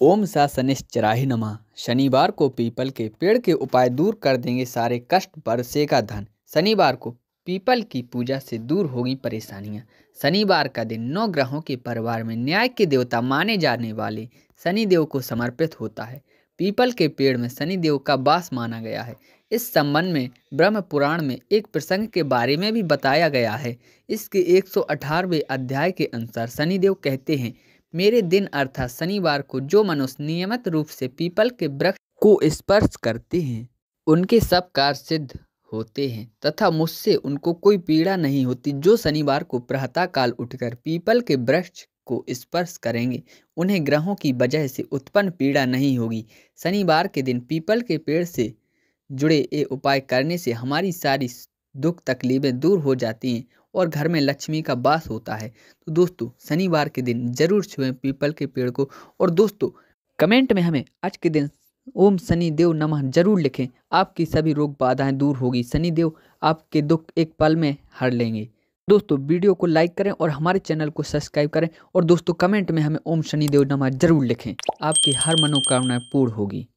ओम सा शनिश्चराही नमा शनिवार को पीपल के पेड़ के उपाय दूर कर देंगे सारे कष्ट का धन शनिवार को पीपल की पूजा से दूर होगी परेशानियां शनिवार का दिन नौ ग्रहों के परिवार में न्याय के देवता माने जाने वाले शनिदेव को समर्पित होता है पीपल के पेड़ में शनिदेव का वास माना गया है इस संबंध में ब्रह्म पुराण में एक प्रसंग के बारे में भी बताया गया है इसके 118वें अध्याय के अनुसार शनिदेव कहते हैं मेरे दिन अर्थात शनिवार को जो मनुष्य नियमित रूप से पीपल के वृक्ष को स्पर्श करते हैं उनके सब कार्य सिद्ध होते हैं तथा मुझसे उनको कोई पीड़ा नहीं होती जो शनिवार को प्रातः काल उठकर पीपल के वृक्ष को स्पर्श करेंगे उन्हें ग्रहों की वजह से उत्पन्न पीड़ा नहीं होगी शनिवार के दिन पीपल के पेड़ से जुड़े ये उपाय करने से हमारी सारी दुख तकलीफ़ें दूर हो जाती हैं और घर में लक्ष्मी का वास होता है तो दोस्तों शनिवार के दिन ज़रूर छुएं पीपल के पेड़ को और दोस्तों कमेंट में हमें आज के दिन ओम शनि देव नमः जरूर लिखें आपकी सभी रोग बाधाएं दूर होगी शनि देव आपके दुख एक पल में हर लेंगे दोस्तों वीडियो को लाइक करें और हमारे चैनल को सब्सक्राइब करें और दोस्तों कमेंट में हमें ओम शनि देव नमः जरूर लिखें आपकी हर मनोकामना पूर्ण होगी